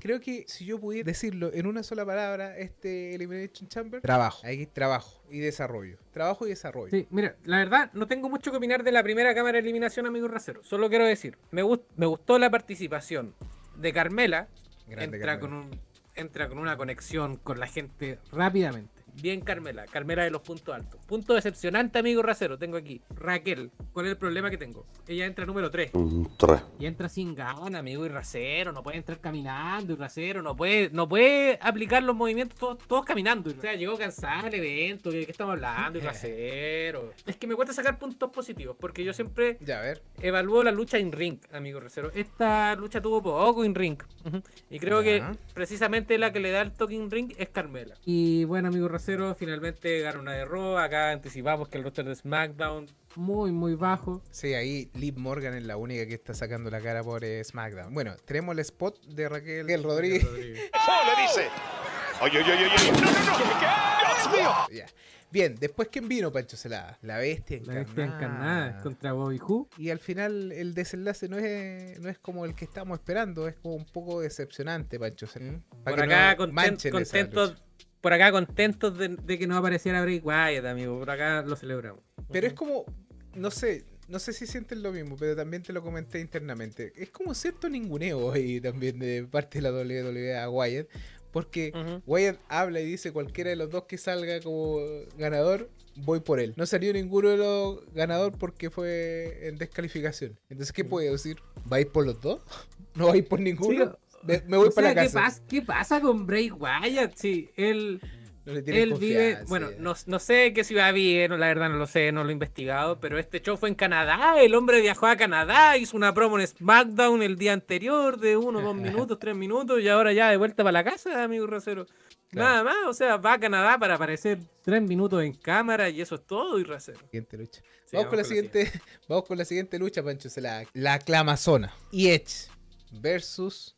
Creo que si yo pudiera decirlo en una sola palabra, este Elimination Chamber, trabajo. Hay trabajo y desarrollo. Trabajo y desarrollo. Sí, mira, la verdad, no tengo mucho que opinar de la primera cámara de eliminación, amigo Racero. Solo quiero decir, me, gustó la participación de Carmela. con un entra con una conexión con la gente rápidamente. Bien, Carmela. Carmela de los puntos altos. Punto decepcionante, amigo Racero Tengo aquí. Raquel. ¿Cuál es el problema que tengo? Ella entra número 3. 3. Mm, y entra sin ganas amigo. Y No puede entrar caminando. Y No puede, no puede aplicar los movimientos todos, caminando. O sea, llegó cansada El evento. ¿De qué estamos hablando? Y Racero. Es que me cuesta sacar puntos positivos. Porque yo siempre ya, ver. evalúo la lucha in ring, amigo Racero Esta lucha tuvo poco en ring. Y creo que precisamente la que le da el toque ring es Carmela. Y bueno, amigo Racero finalmente ganó una de Acá anticipamos que el roster de SmackDown muy, muy bajo. Sí, ahí Liv Morgan es la única que está sacando la cara por eh, SmackDown. Bueno, tenemos el spot de Raquel, Rodríguez. Oh, dice! ¡Oye, Bien, después ¿quién vino, Pancho Celada? La bestia encarnada. contra Bobby Y al final el desenlace no es, no es como el que estamos esperando, es como un poco decepcionante, Pancho Celada. Mm. Por acá, contento por acá contentos de, que no apareciera Bray Wyatt, amigo. Por acá lo celebramos. Pero es como, no sé, no sé si sienten lo mismo, pero también te lo comenté internamente. Es como cierto ninguneo ahí también de parte de la WWE a Wyatt, porque Wyatt habla y dice cualquiera de los dos que salga como ganador, voy por él. No salió ninguno de los ganadores porque fue en descalificación. Entonces, ¿qué mm. puedo decir? ¿Vais por los dos? ¿No vais por ninguno? Me, voy para casa. ¿qué, pasa, con Bray Wyatt? Sí, él, no él vive. Bueno, no, no, sé qué va va bien. la verdad no lo sé, no lo he investigado, pero este show fue en Canadá. El hombre viajó a Canadá, hizo una promo en SmackDown el día anterior de uno, dos minutos, tres minutos, y ahora ya de vuelta para la casa, amigo Racero. Nada más, o sea, va a Canadá para aparecer tres minutos en cámara y eso es todo, y Racero. Siguiente lucha. vamos, con la siguiente, vamos con la siguiente lucha, Pancho. La, la Clamazona. Y Edge versus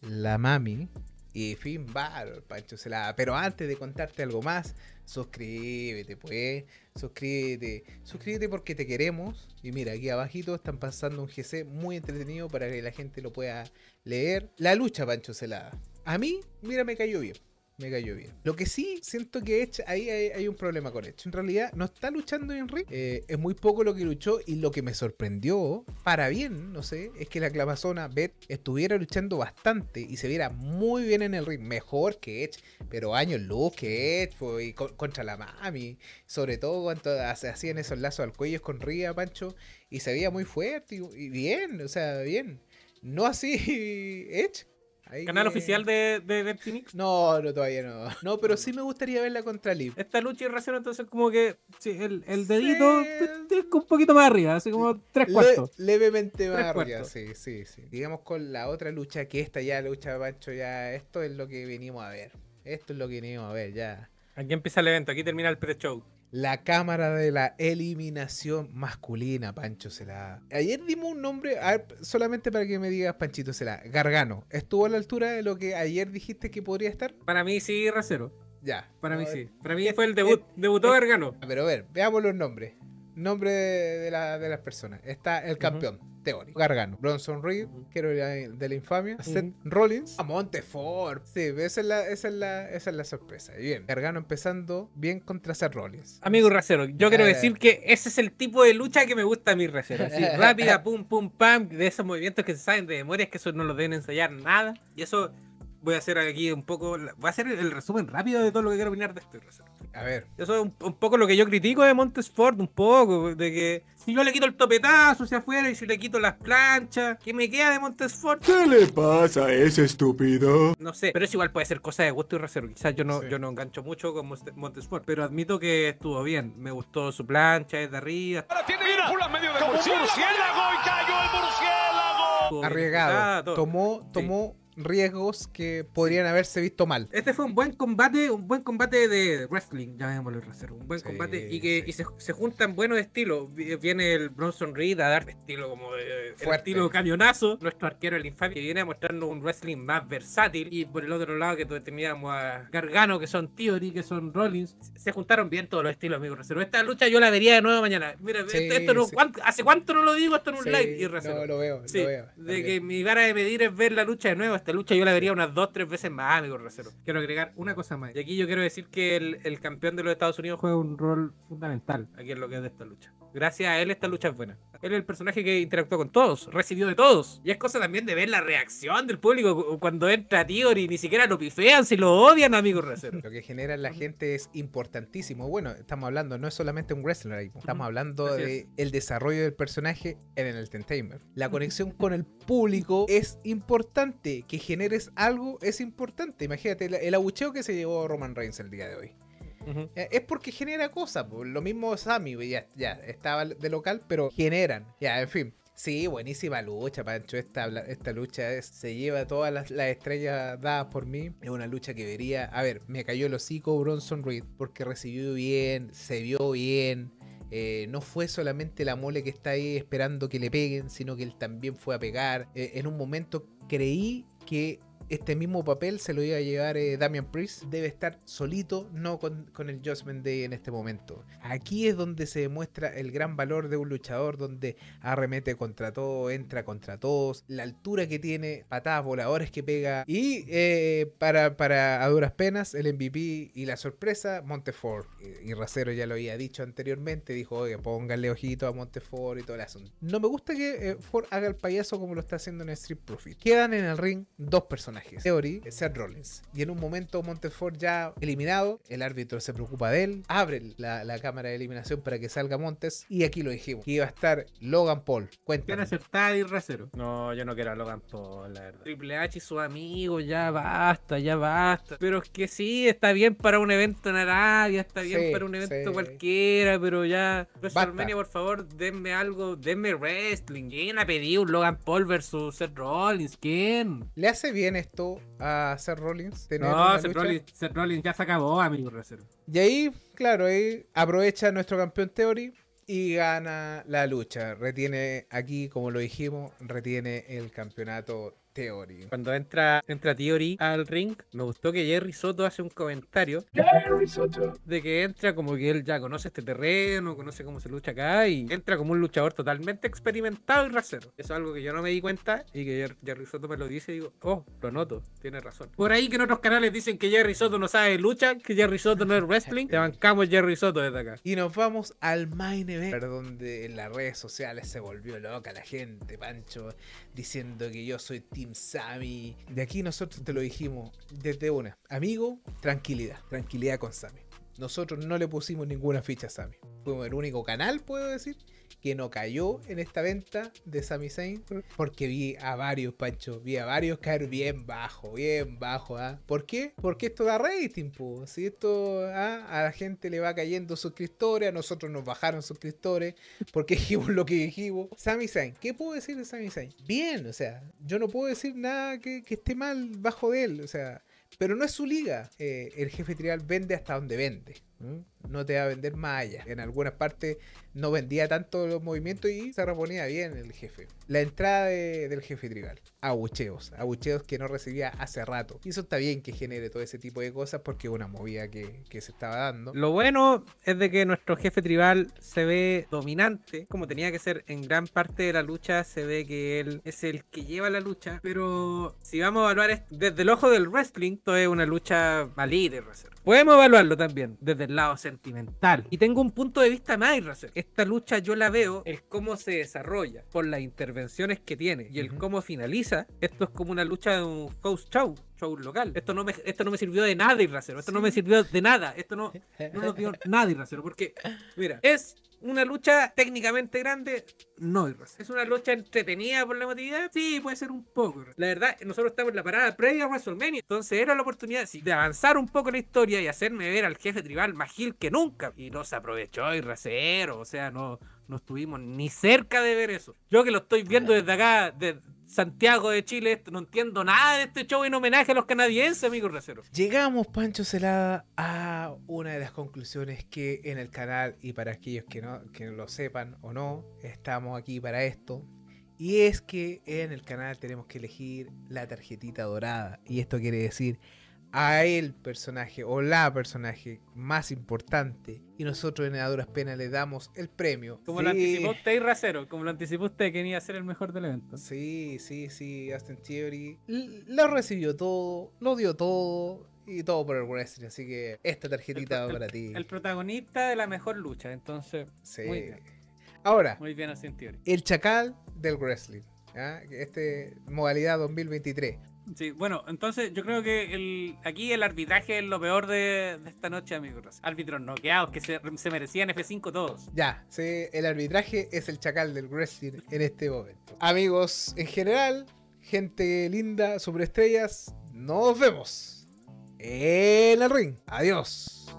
la mami y Finbar Pancho Celada. Pero antes de contarte algo más, suscríbete, pues. Suscríbete. Suscríbete porque te queremos. Y mira, aquí abajito están pasando un GC muy entretenido para que la gente lo pueda leer. La lucha, Pancho Celada. A mí, mira, me cayó bien me cayó bien. Lo que sí siento que Edge, ahí hay, un problema con Edge. En realidad no está luchando en ring. Eh, es muy poco lo que luchó y lo que me sorprendió, para bien, no sé, es que la clamazona Beth estuviera luchando bastante y se viera muy bien en el ring. Mejor que Edge, pero años luz que Edge, fue, contra la mami. Sobre todo cuando hacían esos lazos al cuello con Ría, Pancho, y se veía muy fuerte y, y bien, o sea, bien. No así Edge, ¿Canal oficial de, de No, no, todavía no. No, pero sí me gustaría verla contra Liv. Esta lucha irracional, entonces, como que el, el, dedito un poquito más arriba, así como tres cuartos. levemente más arriba, sí, sí, sí. Digamos con la otra lucha, que esta ya, lucha Pancho, ya, esto es lo que vinimos a ver. Esto es lo que venimos a ver, ya. Aquí empieza el evento, aquí termina el pre-show la cámara de la eliminación masculina, Pancho Celada. Ayer dimos un nombre, solamente para que me digas, Panchito Cela, Gargano. ¿Estuvo a la altura de lo que ayer dijiste que podría estar? Para mí sí, Racero. Ya. Para mí sí. Eh, para mí fue el debut, debutó Gargano. Pero a ver, veamos los nombres. Nombre de, las personas. Está el campeón, teórico. Gargano. Bronson Reed, de la infamia. Seth Rollins. A Montefort. Sí, esa es, la, esa, es la, esa es la sorpresa. Bien. Gargano empezando bien contra Seth Rollins. Amigo Racero, yo quiero eh. decir que ese es el tipo de lucha que me gusta a mí, Racero. rápida, pum, pum, pam. De esos movimientos que se saben de memoria, es que eso no lo deben ensayar nada. Y eso voy a hacer aquí un poco. Voy a hacer el resumen rápido de todo lo que quiero opinar de esto, Racero a ver. Eso es un, poco lo que yo critico de Montesford, un poco, de que si yo le quito el topetazo hacia afuera y si le quito las planchas, ¿qué me queda de Montesford? ¿Qué le pasa a ese estúpido? No sé, pero es igual puede ser cosa de gusto y reserva. Quizás yo no, yo no engancho mucho con Montesford, pero admito que estuvo bien. Me gustó su plancha desde arriba. Ahora tiene medio de murciélago y cayó el murciélago. Arriesgado. Tomó, tomó riesgos que podrían haberse visto mal. Este fue un buen combate, un buen combate de wrestling, llamémoslo reserva, un buen combate y que se, juntan buenos estilos. Viene el Bronson Reed a dar estilo como el estilo camionazo, nuestro arquero el infame que viene a mostrarnos un wrestling más versátil y por el otro lado que teníamos a Gargano que son Theory, que son Rollins, se juntaron bien todos los estilos, amigos reserva. Esta lucha yo la vería de nuevo mañana. Mira, esto, hace cuánto no lo digo esto en un live y reserva. No, lo veo, lo veo. De que mi vara de medir es ver la lucha de nuevo lucha yo la vería unas dos, tres veces más, amigo Rosero. Quiero agregar una cosa más. Y aquí yo quiero decir que el, el campeón de los Estados Unidos juega un rol fundamental aquí en lo que es de esta lucha. Gracias a él esta lucha es buena. Él el personaje que interactuó con todos, recibió de todos. Y es cosa también de ver la reacción del público cuando entra y ni siquiera lo pifean, si lo odian, amigos Lo que genera la gente es importantísimo. Bueno, estamos hablando, no es solamente un wrestler ahí, estamos hablando del de el desarrollo del personaje en el entertainment. La conexión con el público es importante. Que generes algo es importante. Imagínate el, el abucheo que se llevó Roman Reigns el día de hoy. Eh, es porque genera cosas, lo mismo Sammy, ya, estaba de local, pero generan, ya, en fin. Sí, buenísima lucha, Pancho. Esta, esta lucha se lleva todas las, estrellas dadas por mí. Es una lucha que vería. A ver, me cayó el hocico Bronson Reed porque recibió bien, se vio bien. Eh, no fue solamente la mole que está ahí esperando que le peguen, sino que él también fue a pegar. Eh, en un momento creí que este mismo papel se lo iba a llevar eh, Damian Priest. Debe estar solito, no con, el Judgment Day en este momento. Aquí es donde se demuestra el gran valor de un luchador, donde arremete contra todo, entra contra todos, la altura que tiene, patadas voladores que pega. Y eh, para, a duras penas, el MVP y la sorpresa, Montefort. Y, Racero ya lo había dicho anteriormente, dijo, oye, pónganle ojito a Montefort y todo el asunto. No me gusta que eh, Ford haga el payaso como lo está haciendo en Street Profit. Quedan en el ring dos personajes personajes, Theory, eh, Seth Rollins. Y en un momento Montefort ya eliminado, el árbitro se preocupa de él, abre la, cámara de eliminación para que salga Montes y aquí lo dijimos, que iba a estar Logan Paul. Cuéntame. acertada y Racer? No, yo no quiero a Logan Paul, la verdad. Triple H y sus amigos, ya basta, ya basta. Pero es que sí, está bien para un evento en Arabia, está bien para un evento cualquiera, pero ya... WrestleMania, por favor, denme algo, denme wrestling. ¿Quién ha pedido un Logan Paul versus Seth Rollins? ¿Quién? Le hace bien esto a Seth Rollins. No, Seth Rollins, ya se acabó, amigo reserva. Y ahí, claro, ahí aprovecha nuestro campeón Theory y gana la lucha. Retiene aquí, como lo dijimos, retiene el campeonato Theory. Cuando entra, entra Theory al ring, me gustó que Jerry Soto hace un comentario de que entra como que él ya conoce este terreno, conoce cómo se lucha acá y entra como un luchador totalmente experimentado y rasero. Eso es algo que yo no me di cuenta y que Jerry Soto me lo dice y digo, oh, lo noto, tiene razón. Por ahí que en otros canales dicen que Jerry Soto no sabe lucha, que Jerry Soto no es wrestling, te bancamos Jerry Soto desde acá. Y nos vamos al main event, donde en las redes sociales se volvió loca la gente, Pancho, diciendo que yo soy tío Sammy. De aquí nosotros te lo dijimos desde una. Amigo, tranquilidad. Tranquilidad con Sammy. Nosotros no le pusimos ninguna ficha a Sammy. Fuimos el único canal, puedo decir, que no cayó en esta venta de Sami Zayn, porque vi a varios, Pancho, vi a varios caer bien bajo, bien bajo, ¿ah? ¿Por qué? Porque esto da rating, pues. Si esto ¿ah? a la gente le va cayendo suscriptores, a nosotros nos bajaron suscriptores, porque dijimos lo que dijimos. Sami Zayn, ¿qué puedo decir de Sami Zayn? Bien, o sea, yo no puedo decir nada que, esté mal bajo de él, o sea, pero no es su liga. Eh, el jefe trial vende hasta donde vende. ¿Mm? No te va a vender más En algunas partes no vendía tanto los movimientos y se reponía bien el jefe. La entrada del jefe tribal. Abucheos. Abucheos que no recibía hace rato. Y eso está bien que genere todo ese tipo de cosas porque es una movida que, se estaba dando. Lo bueno es de que nuestro jefe tribal se ve dominante, como tenía que ser en gran parte de la lucha. Se ve que él es el que lleva la lucha. Pero si vamos a evaluar desde el ojo del wrestling, esto es una lucha valida. Podemos evaluarlo también desde el lado sentimental. Y tengo un punto de vista más irracional. Esta lucha yo la veo, es cómo se desarrolla, por las intervenciones que tiene y el cómo finaliza. Esto es como una lucha de un show show local. Esto no me, esto no me sirvió de nada, Irracero. Esto no me sirvió de nada. Esto no, no nos dio nada, Irracero. Porque, mira, es una lucha técnicamente grande, no hay Es una lucha entretenida por la emotividad, sí, puede ser un poco. La verdad, nosotros estamos en la parada previa a WrestleMania, entonces era la oportunidad de avanzar un poco en la historia y hacerme ver al jefe tribal más gil que nunca. Y no se aprovechó y rasero, o sea, no, no estuvimos ni cerca de ver eso. Yo que lo estoy viendo desde acá, desde Santiago de Chile, no entiendo nada de este show en homenaje a los canadienses, amigos raceros. Llegamos, Pancho Celada, a una de las conclusiones que en el canal, y para aquellos que no, que no lo sepan o no, estamos aquí para esto. Y es que en el canal tenemos que elegir la tarjetita dorada. Y esto quiere decir a el personaje o la personaje más importante y nosotros en Aduras Penas le damos el premio. Como lo anticipó usted Racero, como lo anticipó usted que iba a ser el mejor del evento. Sí, sí, sí, Aston Theory lo recibió todo, lo dio todo y todo por el wrestling, así que esta tarjetita va para ti. El protagonista de la mejor lucha, entonces. Muy bien. Ahora, muy bien Aston Theory. El chacal del wrestling. Este modalidad 2023. Sí, bueno, entonces yo creo que aquí el arbitraje es lo peor de, esta noche, amigos. Árbitros noqueados que se, merecían F5 todos. Ya, sí, el arbitraje es el chacal del wrestling en este momento. Amigos, en general, gente linda, superestrellas, nos vemos en el ring. Adiós.